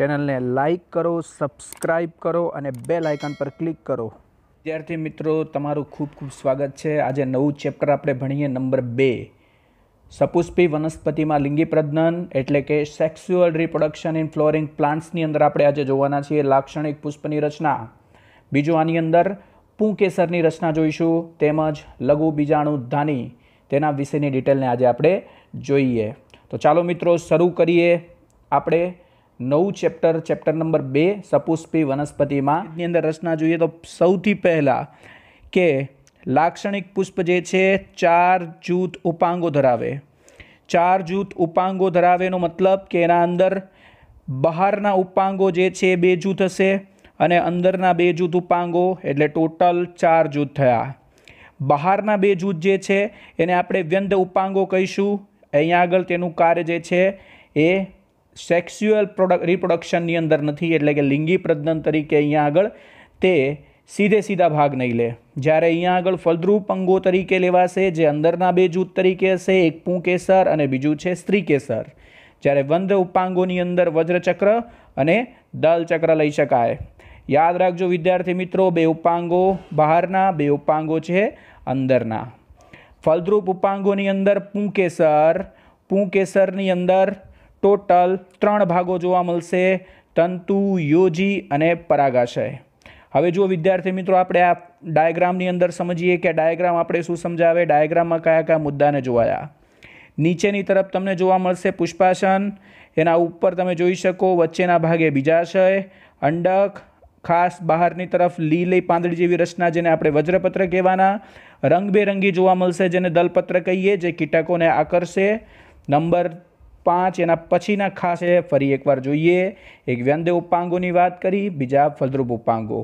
ચેનલને લાઇક કરો સબસ્ક્રાઈબ કરો અને બે લાઇકન પર ક્લિક કરો વિદ્યાર્થી મિત્રો તમારું ખૂબ ખૂબ સ્વાગત છે આજે નવું ચેપ્ટર આપણે ભણીએ નંબર બે સપુષ્પી વનસ્પતિમાં લિંગી પ્રજનન એટલે કે સેક્સ્યુઅલ રિપ્રોડક્શન ઇન ફ્લોરિંગ પ્લાન્ટ્સની અંદર આપણે આજે જોવાના છીએ લાક્ષણિક પુષ્પની રચના બીજું આની અંદર પૂંકેસરની રચના જોઈશું તેમજ લઘુ બીજાણુ ધાની તેના વિશેની ડિટેલને આજે આપણે જોઈએ તો ચાલો મિત્રો શરૂ કરીએ આપણે નવું ચેપ્ટર ચેપ્ટર નંબર બે સપુષ્પી વનસ્પતિમાં અંદર રચના જોઈએ તો સૌથી પહેલાં કે લાક્ષણિક પુષ્પ જે છે ચાર જૂથ ઉપાંગો ધરાવે ચાર જૂથ ઉપાંગો ધરાવેનો મતલબ કે એના અંદર બહારના ઉપાંગો જે છે બે જૂથ હશે અને અંદરના બે જૂથ ઉપાંગો એટલે ટોટલ ચાર જૂથ થયા બહારના બે જૂથ જે છે એને આપણે વ્યંધ ઉપાંગો કહીશું અહીંયા આગળ તેનું કાર્ય જે છે એ સેક્સ્યુઅલ પ્રોડક્ટ રિપ્રોડક્શનની અંદર નથી એટલે કે લિંગી પ્રજનન તરીકે અહીંયા આગળ તે સીધે સીધા ભાગ નહીં લે જ્યારે અહીંયા આગળ ફળદ્રુપ અંગો તરીકે લેવાશે જે અંદરના બે જૂથ તરીકે હશે એક પૂંકેસર અને બીજું છે સ્ત્રીકેસર જ્યારે વંદ્ર ઉપાંગોની અંદર વજ્રચક્ર અને દલચક્ર લઈ શકાય યાદ રાખજો વિદ્યાર્થી મિત્રો બે ઉપાંગો બહારના બે ઉપાંગો છે અંદરના ફળદ્રુપ ઉપાંગોની અંદર પૂંકેસર પૂંકેસરની અંદર ટોટલ ત્રણ ભાગો જોવા મળશે તંતુ યોજી અને પરાગાશય હવે જો વિદ્યાર્થી મિત્રો આપણે આ ડાયગ્રામની અંદર સમજીએ કે ડાયગ્રામ આપણે શું સમજાવે ડાયગ્રામમાં કયા કયા મુદ્દાને જોવાયા નીચેની તરફ તમને જોવા મળશે પુષ્પાસન એના ઉપર તમે જોઈ શકો વચ્ચેના ભાગે બીજાશય અંડક ખાસ બહારની તરફ લીલી પાંદડી જેવી રચના જેને આપણે વજ્રપત્ર કહેવાના રંગબેરંગી જોવા મળશે જેને દલપત્ર કહીએ જે કીટકોને આકર્ષે નંબર પાંચ એના પછીના ખાસ એ ફરી એકવાર જોઈએ એક વ્યંદે ઉપાંગોની વાત કરી બીજા ફલદ્રુપ ઉપાંગો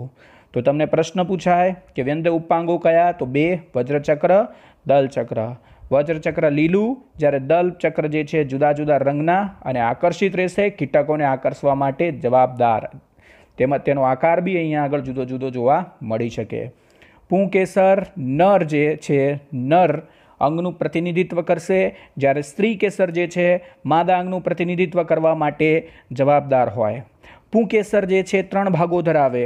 તો તમને પ્રશ્ન પૂછાય કે વ્યંદ ઉપાંગો કયા તો બે વજ્રચક્ર દલચક્ર વજ્રચક્ર લીલું જ્યારે દલ ચક્ર જે છે જુદા જુદા રંગના અને આકર્ષિત રહેશે કીટકોને આકર્ષવા માટે જવાબદાર તેમજ તેનો આકાર બી અહીંયા આગળ જુદો જુદો જોવા મળી શકે પૂંકેસર નર જે છે નર અંગનું પ્રતિનિધિત્વ કરશે જ્યારે સ્ત્રી કેસર જે છે માદા અંગનું પ્રતિનિધિત્વ કરવા માટે જવાબદાર હોય પૂ કેસર જે છે ત્રણ ભાગો ધરાવે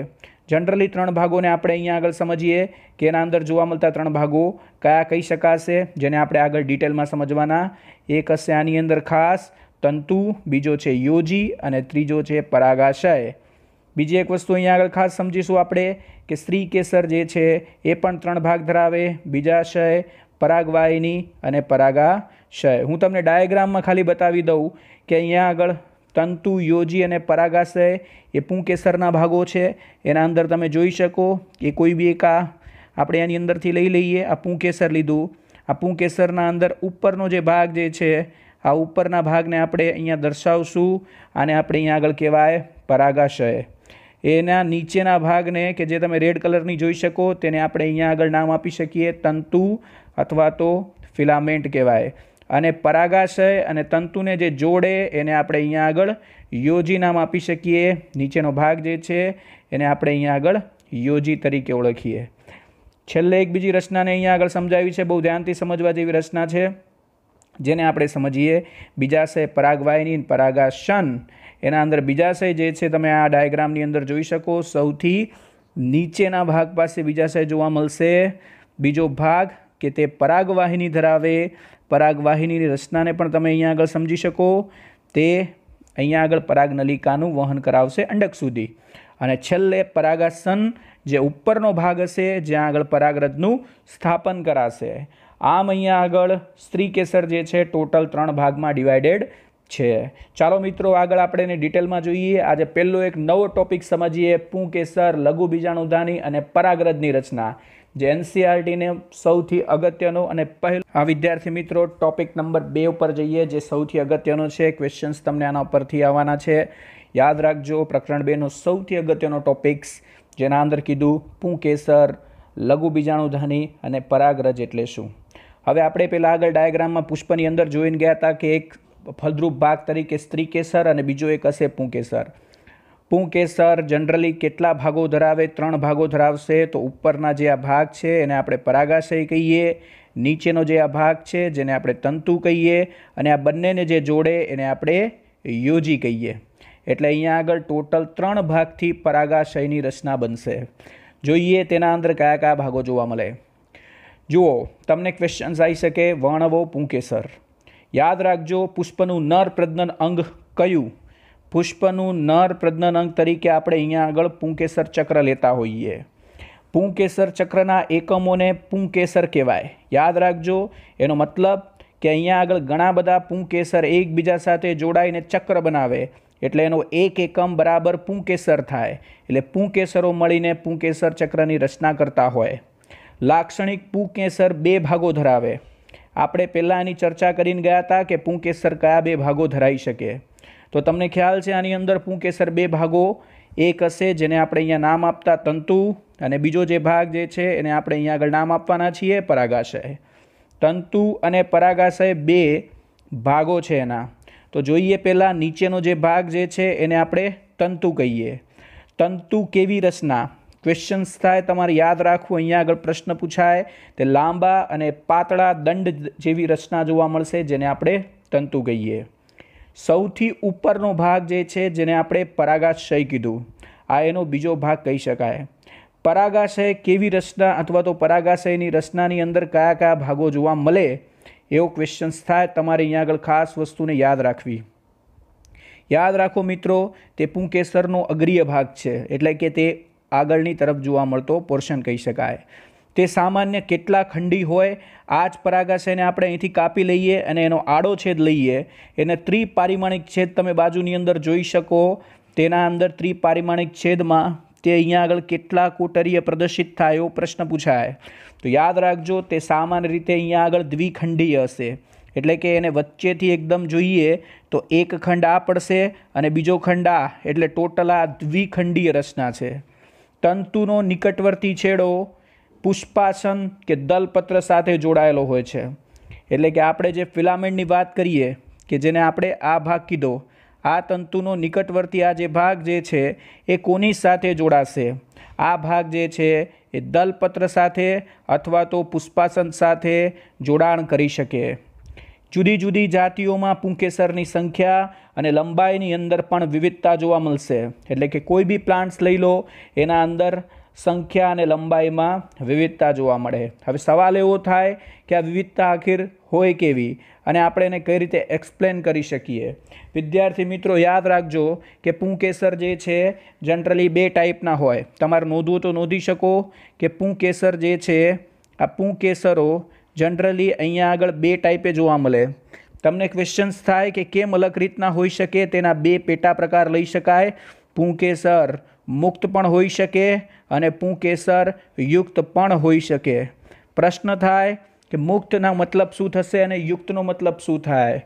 જનરલી ત્રણ ભાગોને આપણે અહીંયા આગળ સમજીએ કે એના અંદર જોવા મળતા ત્રણ ભાગો કયા કહી શકાશે જેને આપણે આગળ ડિટેલમાં સમજવાના એક હશે આની અંદર ખાસ તંતુ બીજો છે યોજી અને ત્રીજો છે પરાગાશય બીજી એક વસ્તુ અહીંયા આગળ ખાસ સમજીશું આપણે કે સ્ત્રી કેસર જે છે એ પણ ત્રણ ભાગ ધરાવે બીજાશય પરાગવાહિની અને પરાગાશય હું તમને ડાયાગ્રામમાં ખાલી બતાવી દઉં કે અહીંયા આગળ તંતુ યોજી અને પરાગાશય એ પૂંકેસરના ભાગો છે એના અંદર તમે જોઈ શકો કે કોઈ બી એક આ આપણે એની અંદરથી લઈ લઈએ આ પૂંકેસર લીધું આ પૂંકેસરના અંદર ઉપરનો જે ભાગ જે છે આ ઉપરના ભાગને આપણે અહીંયા દર્શાવશું અને આપણે અહીંયા આગળ કહેવાય પરાગાશય એના નીચેના ભાગને કે જે તમે રેડ કલરની જોઈ શકો તેને આપણે અહીંયા આગળ નામ આપી શકીએ તંતુ અથવા તો ફિલામેન્ટ કહેવાય અને પરાગાશય અને તંતુને જે જોડે એને આપણે અહીંયા આગળ યોજી નામ આપી શકીએ નીચેનો ભાગ જે છે એને આપણે અહીંયા આગળ યોજી તરીકે ઓળખીએ છેલ્લે એક બીજી રચનાને અહીંયા આગળ સમજાવી છે બહુ ધ્યાનથી સમજવા જેવી રચના છે જેને આપણે સમજીએ બીજાશય પરાગવાયની પરાગાશન એના અંદર બીજાશય જે છે તમે આ ડાયાગ્રામની અંદર જોઈ શકો સૌથી નીચેના ભાગ પાસે બીજાશય જોવા મળશે બીજો ભાગ કે તે પરાગવાહિની ધરાવે પરાગવાહિનીની રચનાને પણ તમે અહીંયા આગળ સમજી શકો તે અહીંયા આગળ પરાગ નલિકાનું વહન કરાવશે અંડક સુધી અને છેલ્લે પરાગાસન જે ઉપરનો ભાગ હશે જ્યાં આગળ પરાગરજનું સ્થાપન કરાશે આમ અહીંયા આગળ સ્ત્રી કેસર જે છે ટોટલ ત્રણ ભાગમાં ડિવાઇડેડ છે ચાલો મિત્રો આગળ આપણે એને ડિટેલમાં જોઈએ આજે પહેલો એક નવો ટોપિક સમજીએ પૂં કેસર લઘુ બીજાણુધાની અને પરાગરજની રચના જે એનસીઆરટીને e સૌથી અગત્યનો અને પહેલો આ વિદ્યાર્થી મિત્રો ટોપિક નંબર બે ઉપર જઈએ જે સૌથી અગત્યનો છે ક્વેશ્ચન્સ તમને આના પરથી આવવાના છે યાદ રાખજો પ્રકરણ બેનો સૌથી અગત્યનો ટોપિક્સ જેના અંદર કીધું પૂંકેસર લઘુ બીજાણુધાની અને પરાગરજ એટલે શું હવે આપણે પહેલાં આગળ ડાયાગ્રામમાં પુષ્પની અંદર જોઈને ગયા હતા કે એક ફળદ્રુપ ભાગ તરીકે સ્ત્રીકેસર અને બીજો એક હશે પૂંકેસર પુંકેસર જનરલી કેટલા ભાગો ધરાવે ત્રણ ભાગો ધરાવશે તો ઉપરના જે આ ભાગ છે એને આપણે પરાગાશય કહીએ નીચેનો જે આ ભાગ છે જેને આપણે તંતુ કહીએ અને આ બંનેને જે જોડે એને આપણે યોજી કહીએ એટલે અહીંયા આગળ ટોટલ ત્રણ ભાગથી પરાગાશયની રચના બનશે જોઈએ તેના અંદર કયા કયા ભાગો જોવા મળે જુઓ તમને ક્વેશ્ચન્સ આવી શકે વર્ણવો પુંકેસર યાદ રાખજો પુષ્પનું નર પ્રજ્ઞન અંગ કયું પુષ્પનું નર પ્રજ્ઞન અંગ તરીકે આપણે અહીંયા આગળ પુંકેસર ચક્ર લેતા હોઈએ પુંકેસર ચક્રના એકમોને પુંકેસર કહેવાય યાદ રાખજો એનો મતલબ કે અહીંયા આગળ ઘણા બધા પુંકેસર એકબીજા સાથે જોડાઈને ચક્ર બનાવે એટલે એનો એક એકમ બરાબર પુંકેસર થાય એટલે પુંકેસરો મળીને પુંકેસર ચક્રની રચના કરતા હોય લાક્ષણિક પુંકેસર બે ભાગો ધરાવે આપણે પહેલાં આની ચર્ચા કરીને ગયા હતા કે પુંકેસર કયા બે ભાગો ધરાવી શકે તો તમને ખ્યાલ છે આની અંદર પુંકેસર બે ભાગો એક હશે જેને આપણે અહીંયા નામ આપતા તંતુ અને બીજો જે ભાગ જે છે એને આપણે અહીંયા આગળ નામ આપવાના છીએ પરાગાશય તંતુ અને પરાગાશય બે ભાગો છે એના તો જોઈએ પહેલાં નીચેનો જે ભાગ જે છે એને આપણે તંતુ કહીએ તંતુ કેવી રચના ક્વેશ્ચન્સ થાય તમારે યાદ રાખવું અહીંયા આગળ પ્રશ્ન પૂછાય તે લાંબા અને પાતળા દંડ જેવી રચના જોવા મળશે જેને આપણે તંતુ કહીએ સૌથી ઉપરનો ભાગ જે છે જેને આપણે પરાગાશય કીધું આ એનો બીજો ભાગ કહી શકાય પરાગાશય કેવી રચના અથવા તો પરાગાશયની રચનાની અંદર કયા કયા ભાગો જોવા મળે એવો ક્વેશ્ચન્સ થાય તમારે અહીંયા આગળ ખાસ વસ્તુને યાદ રાખવી યાદ રાખો મિત્રો તે પુંકેસરનો અગ્રીય ભાગ છે એટલે કે તે આગળની તરફ જોવા મળતો પોર્શન કહી શકાય તે સામાન્ય કેટલા ખંડી હોય આ જ પરાગાશયને આપણે અહીંથી કાપી લઈએ અને એનો આડો છેદ લઈએ એને ત્રિપારિમાણિક છેદ તમે બાજુની અંદર જોઈ શકો તેના અંદર ત્રિપારિમાણિક છેદમાં તે અહીંયા આગળ કેટલા કુટરીય પ્રદર્શિત થાય એવો પ્રશ્ન પૂછાય તો યાદ રાખજો તે સામાન્ય રીતે અહીંયા આગળ દ્વિખંડીય હશે એટલે કે એને વચ્ચેથી એકદમ જોઈએ તો એક ખંડ આ પડશે અને બીજો ખંડ આ એટલે ટોટલ આ દ્વિખંડીય રચના છે તંતુનો નિકટવર્તી છેડો પુષ્પાસન કે દલપત્ર સાથે જોડાયેલો હોય છે એટલે કે આપણે જે ફિલામેન્ટની વાત કરીએ કે જેને આપણે આ ભાગ કીધો આ તંતુનો નિકટવર્તી આ જે ભાગ જે છે એ કોની સાથે જોડાશે આ ભાગ જે છે એ દલપત્ર સાથે અથવા તો પુષ્પાસન સાથે જોડાણ કરી શકે જુદી જુદી જાતિઓમાં પુંકેસરની સંખ્યા અને લંબાઈની અંદર પણ વિવિધતા જોવા મળશે એટલે કે કોઈ બી પ્લાન્ટ્સ લઈ લો એના અંદર સંખ્યા અને લંબાઈમાં વિવિધતા જોવા મળે હવે સવાલ એવો થાય કે આ વિવિધતા આખિર હોય કેવી અને આપણે એને કઈ રીતે એક્સપ્લેન કરી શકીએ વિદ્યાર્થી મિત્રો યાદ રાખજો કે પૂંકેસર જે છે જનરલી બે ટાઈપના હોય તમારે નોંધવું તો નોંધી શકો કે પૂંકેસર જે છે આ પૂંકેસરો જનરલી અહીંયા આગળ બે ટાઈપે જોવા મળે તમને ક્વેશ્ચન્સ થાય કે કેમ અલગ રીતના હોઈ શકે તેના બે પેટા પ્રકાર લઈ શકાય પૂંકેસર મુક્ત પણ હોઈ શકે અને પૂંકેસર યુક્ત પણ હોઈ શકે પ્રશ્ન થાય કે મુક્તના મતલબ શું થશે અને યુક્તનો મતલબ શું થાય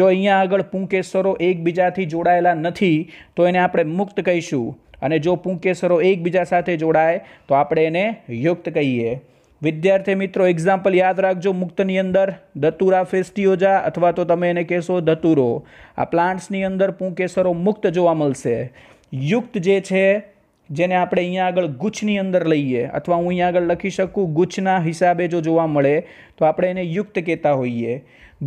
જો અહીંયા આગળ પૂંકેસરો એકબીજાથી જોડાયેલા નથી તો એને આપણે મુક્ત કહીશું અને જો પૂંકેસરો એકબીજા સાથે જોડાય તો આપણે એને યુક્ત કહીએ વિદ્યાર્થી મિત્રો એક્ઝામ્પલ યાદ રાખજો મુક્તની અંદર દતુરા ફેસ્ટિયોજા અથવા તો તમે એને કહેશો દતુરો આ પ્લાન્ટ્સની અંદર પૂંકેસરો મુક્ત જોવા મળશે યુક્ત જે છે જેને આપણે અહીંયા આગળ ગુચ્છની અંદર લઈએ અથવા હું અહીંયા આગળ લખી શકું ગુચ્છના હિસાબે જો જોવા મળે તો આપણે એને યુક્ત કહેતા હોઈએ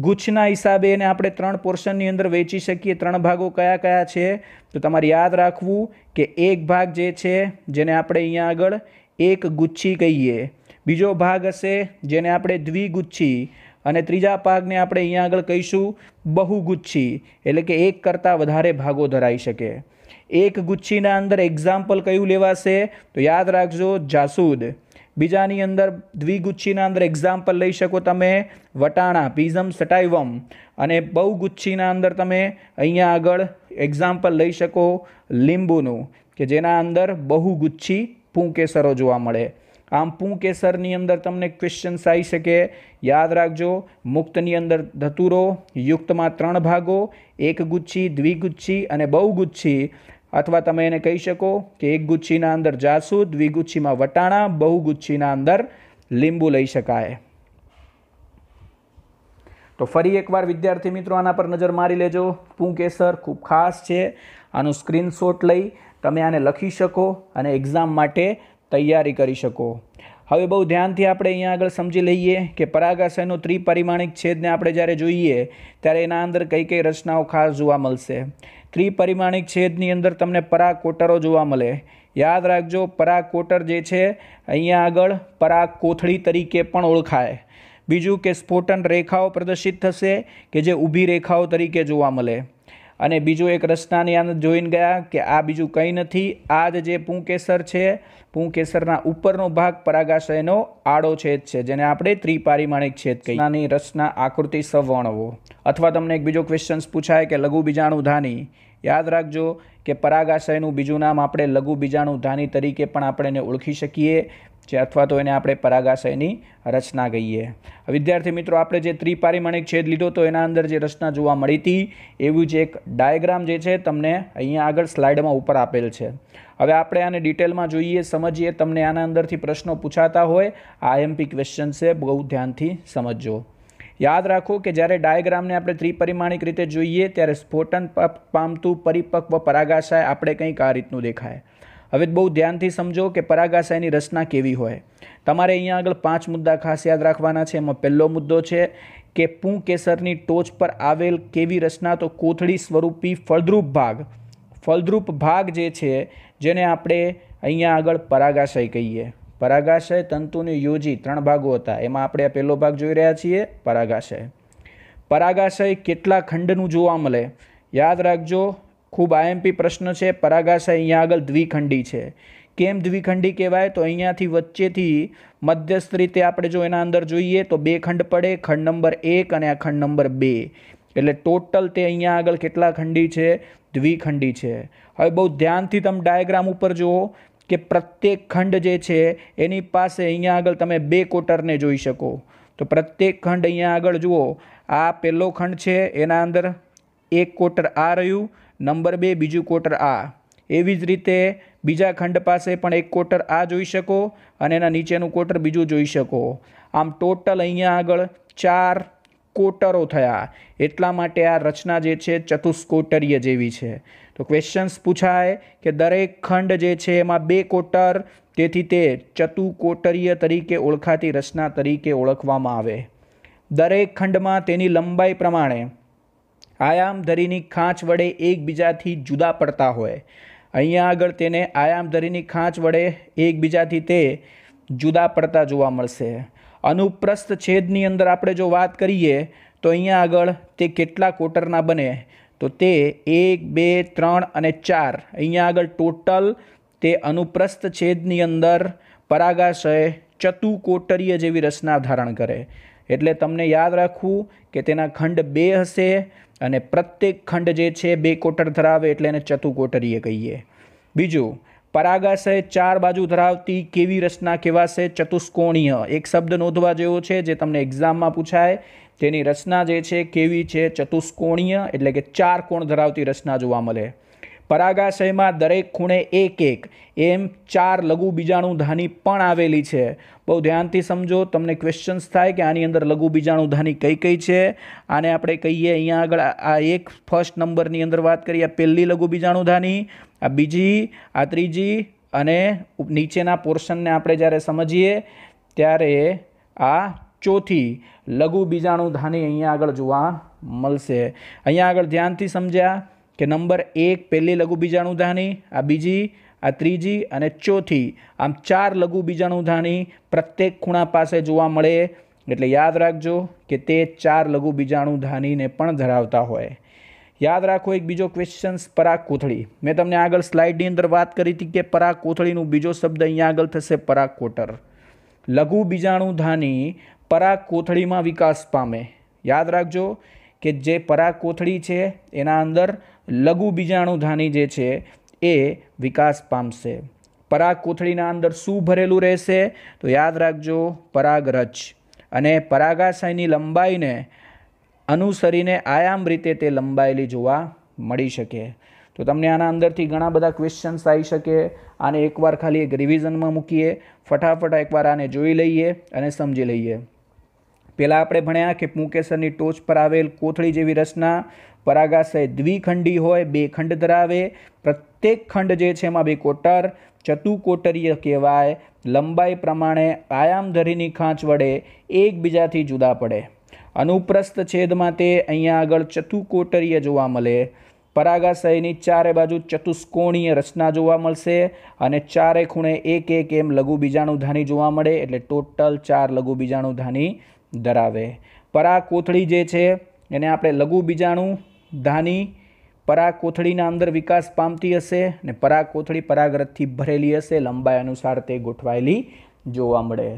ગુચ્છના હિસાબે એને આપણે ત્રણ પોર્શનની અંદર વેચી શકીએ ત્રણ ભાગો કયા કયા છે તો તમારે યાદ રાખવું કે એક ભાગ જે છે જેને આપણે અહીંયા આગળ એક ગુચ્છી કહીએ બીજો ભાગ હશે જેને આપણે દ્વિગુચ્છી અને ત્રીજા ભાગને આપણે અહીંયા આગળ કહીશું બહુગુચ્છી એટલે કે એક કરતાં વધારે ભાગો ધરાઈ શકે એક ગુચ્છીના અંદર એક્ઝામ્પલ કયું લેવાશે તો યાદ રાખજો જાસૂદ બીજાની અંદર દ્વિગુચ્છીના અંદર એક્ઝામ્પલ લઈ શકો તમે વટાણા પીઝમ સટાઈવમ અને બહુ ગુચ્છીના અંદર તમે અહીંયા આગળ એક્ઝામ્પલ લઈ શકો લીંબુનું કે જેના અંદર બહુ ગુચ્છી પૂંકેસરો જોવા મળે આમ પૂંકેસરની અંદર તમને ક્વેશ્ચન્સ આવી શકે યાદ રાખજો મુક્તની અંદર ધતુરો યુક્તમાં ત્રણ ભાગો એક ગુચ્છી દ્વિગુચ્છી અને બહુ ગુચ્છી અથવા તમે એને કહી શકો કે એક ગુચ્છીના અંદર જાસૂદ દ્વિગુચ્છીમાં વટાણા બહુ ગુચ્છીના અંદર લીંબુ લઈ શકાય તો ફરી એકવાર વિદ્યાર્થી મિત્રો આના પર નજર મારી લેજો પુંકેસર ખૂબ ખાસ છે આનું સ્ક્રીનશોટ લઈ તમે આને લખી શકો અને એક્ઝામ માટે તૈયારી કરી શકો હવે બહુ ધ્યાનથી આપણે અહીંયા આગળ સમજી લઈએ કે પરાગાશયનું ત્રિપરિમાણિક છેદને આપણે જ્યારે જોઈએ ત્યારે એના અંદર કઈ કઈ રચનાઓ ખાસ જોવા મળશે ત્રિપરિમાણિક છેદની અંદર તમને પરાગ કોટરો જોવા મળે યાદ રાખજો પરાગકોટર જે છે અહીંયા આગળ પરાગ કોથળી તરીકે પણ ઓળખાય બીજું કે સ્ફોટન રેખાઓ પ્રદર્શિત થશે કે જે ઊભી રેખાઓ તરીકે જોવા મળે અને બીજું એક રચનાની અંદર જોઈને ગયા કે આ બીજું કંઈ નથી આ જ જે પૂંકેસર છે પૂંકેસરના ઉપરનો ભાગ પરાગાશયનો આડો છેદ છે જેને આપણે ત્રિપારિમાણિક છેદ કહીએ રચના આકૃતિ સવર્ણવો અથવા તમને એક બીજો ક્વેશ્ચન્સ પૂછાય કે લઘુ બીજાણુ ધાની યાદ રાખજો કે પરાગાશયનું બીજું નામ આપણે લઘુ બીજાણુ ધાની તરીકે પણ આપણે એને ઓળખી શકીએ જે અથવા તો એને આપણે પરાગાશયની રચના કહીએ વિદ્યાર્થી મિત્રો આપણે જે ત્રિપારિમાણિક છેદ લીધો તો એના અંદર જે રચના જોવા મળી હતી એવું જ એક ડાયગ્રામ જે છે તમને અહીંયા આગળ સ્લાઇડમાં ઉપર આપેલ છે હવે આપણે આને ડિટેલમાં જોઈએ સમજીએ તમને આના અંદરથી પ્રશ્નો પૂછાતા હોય આ એમપી ક્વેશ્ચન છે બહુ ધ્યાનથી સમજજો યાદ રાખો કે જ્યારે ડાયાગ્રામને આપણે ત્રિપરિમાણિક રીતે જોઈએ ત્યારે સ્ફોટન પામતું પરિપક્વ પરાગાશય આપણે કંઈક આ રીતનું દેખાય હવે બહુ ધ્યાનથી સમજો કે પરાગાશયની રચના કેવી હોય તમારે અહીંયા આગળ પાંચ મુદ્દા ખાસ યાદ રાખવાના છે એમાં પહેલો મુદ્દો છે કે પૂં કેસરની ટોચ પર આવેલ કેવી રચના તો કોથળી સ્વરૂપી ફળદ્રુપ ભાગ ફળદ્રુપ ભાગ જે છે જેને આપણે અહીંયા આગળ પરાગાશય કહીએ પરાગાશય તંતુને યોજી ત્રણ ભાગો હતા એમાં આપણે આ પહેલો ભાગ જોઈ રહ્યા છીએ પરાગાશય પરાગાશય કેટલા ખંડનું જોવા મળે યાદ રાખજો ખૂબ આઈએમપી પ્રશ્ન છે પરાગાશય અહીંયા આગળ દ્વિખંડી છે કેમ દ્વિખંડી કહેવાય તો અહીંયાથી વચ્ચેથી મધ્યસ્થ રીતે આપણે જો એના અંદર જોઈએ તો બે ખંડ પડે ખંડ નંબર એક અને આ ખંડ નંબર બે એટલે ટોટલ તે અહીંયા આગળ કેટલા ખંડી છે દ્વિખંડી છે હવે બહુ ધ્યાનથી તમે ડાયાગ્રામ ઉપર જુઓ કે પ્રત્યેક ખંડ જે છે એની પાસે અહીંયા આગળ તમે બે કોટરને જોઈ શકો તો પ્રત્યેક ખંડ અહીંયા આગળ જુઓ આ પહેલો ખંડ છે એના અંદર એક કોટર આ રહ્યું નંબર બે બીજું કોટર આ એવી જ રીતે બીજા ખંડ પાસે પણ એક કોટર આ જોઈ શકો અને એના નીચેનું કોટર બીજું જોઈ શકો આમ ટોટલ અહીંયા આગળ ચાર કોટરો થયા એટલા માટે આ રચના જે છે ચતુષ્કોટરીય જેવી છે તો ક્વેશ્ચન્સ પૂછાય કે દરેક ખંડ જે છે એમાં બે કોટર તેથી તે ચતુકોટરીય તરીકે ઓળખાતી રચના તરીકે ઓળખવામાં આવે દરેક ખંડમાં તેની લંબાઈ પ્રમાણે આયામ ધરીની ખાંચ વડે એકબીજાથી જુદા પડતા હોય અહીંયા આગળ તેને આયામધરીની ખાંચ વડે એકબીજાથી તે જુદા પડતા જોવા મળશે અનુપ્રસ્થ છેદની અંદર આપણે જો વાત કરીએ તો અહીંયા આગળ તે કેટલા કોટરના બને તો તે એક બે ત્રણ અને ચાર અહીંયા આગળ ટોટલ તે અનુપ્રસ્થ છેદની અંદર પરાગાશય ચતુકોટરીય જેવી રચના ધારણ કરે એટલે તમને યાદ રાખવું કે તેના ખંડ બે હશે અને પ્રત્યેક ખંડ જે છે બે કોટર ધરાવે એટલે એને ચતુકોટરીય કહીએ બીજું પરાગાશય ચાર બાજુ ધરાવતી કેવી રચના કહેવાશે ચતુષ્કોણીય એક શબ્દ નોંધવા જેવો છે જે તમને એક્ઝામમાં પૂછાય તેની રચના જે છે કેવી છે ચતુષ્કોણીય એટલે કે ચાર કોણ ધરાવતી રચના જોવા મળે પરાગાશયમાં દરેક ખૂણે એક એક એમ ચાર લઘુ બીજાણુ ધાની પણ આવેલી છે બહુ ધ્યાનથી સમજો તમને ક્વેશ્ચન્સ થાય કે આની અંદર લઘુ બીજાણુધાની કઈ કઈ છે આને આપણે કહીએ અહીંયા આગળ આ એક ફર્સ્ટ નંબરની અંદર વાત કરીએ પહેલી લઘુ બીજાણુ ધાની આ બીજી આ ત્રીજી અને નીચેના પોર્શનને આપણે જ્યારે સમજીએ ત્યારે આ ચોથી લઘુ બીજાણુ ધાની અહીંયા આગળ જોવા મળશે અહીંયા આગળ ધ્યાનથી સમજ્યા કે નંબર એક પહેલી લઘુ બીજાણુધાની આ બીજી આ ત્રીજી અને ચોથી આમ ચાર લઘુ બીજાણુધાની પ્રત્યેક ખૂણા પાસે જોવા મળે એટલે યાદ રાખજો કે તે ચાર લઘુ બીજાણુધાનીને પણ ધરાવતા હોય યાદ રાખો એક બીજો ક્વેશ્ચન્સ પરાગ કોથળી મેં તમને આગળ સ્લાઇડની અંદર વાત કરી હતી કે પરાગ કોથળીનું બીજો શબ્દ અહીંયા આગળ થશે પરાગ કોટર લઘુ બીજાણુધાની પરાગ કોથળીમાં વિકાસ પામે યાદ રાખજો કે જે પરાગ કોથળી છે એના અંદર લઘુ બીજાણુધાની જે છે એ વિકાસ પામશે પરાગ કોથળીના અંદર શું ભરેલું રહેશે તો યાદ રાખજો પરાગ પરાગરજ અને પરાગાશયની લંબાઈને અનુસરીને આયામ રીતે તે લંબાયેલી જોવા મળી શકે તો તમને આના અંદરથી ઘણા બધા ક્વેશ્ચન્સ આવી શકે આને એકવાર ખાલી એક રિવિઝનમાં મૂકીએ ફટાફટ એકવાર આને જોઈ લઈએ અને સમજી લઈએ પહેલાં આપણે ભણ્યા કે પુંકેસરની ટોચ પર આવેલ કોથળી જેવી રચના પરાગાશય દ્વિખંડી હોય બે ખંડ ધરાવે પ્રત્યેક ખંડ જે છે એમાં બે કોટર ચતુકોટરીય કહેવાય લંબાઈ પ્રમાણે આયામ ધરીની ખાંચ વડે એકબીજાથી જુદા પડે અનુપ્રસ્થ છેદમાં તે અહીંયા આગળ ચતુકોટરીય જોવા મળે પરાગાશયની ચારે બાજુ ચતુષ્કોણીય રચના જોવા મળશે અને ચારે ખૂણે એક એક એમ લઘુ બીજાણુધાની જોવા મળે એટલે ટોટલ ચાર લઘુ બીજાણુધાની ધરાવે પરા કોથળી જે છે એને આપણે લઘુ બીજાણુ ધાની પરા કોથળીના અંદર વિકાસ પામતી હશે અને પરા કોથળી પરાગરથથી ભરેલી હશે લંબાઈ અનુસાર તે ગોઠવાયેલી જોવા મળે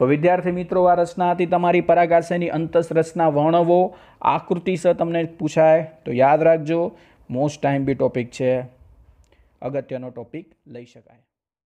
તો વિદ્યાર્થી મિત્રો આ રચના હતી તમારી પરાગાશયની અંતસ રચના વર્ણવો આકૃતિ સ તમને પૂછાય તો યાદ રાખજો મોસ્ટ ટાઈમ બી ટોપિક છે અગત્યનો ટોપિક લઈ શકાય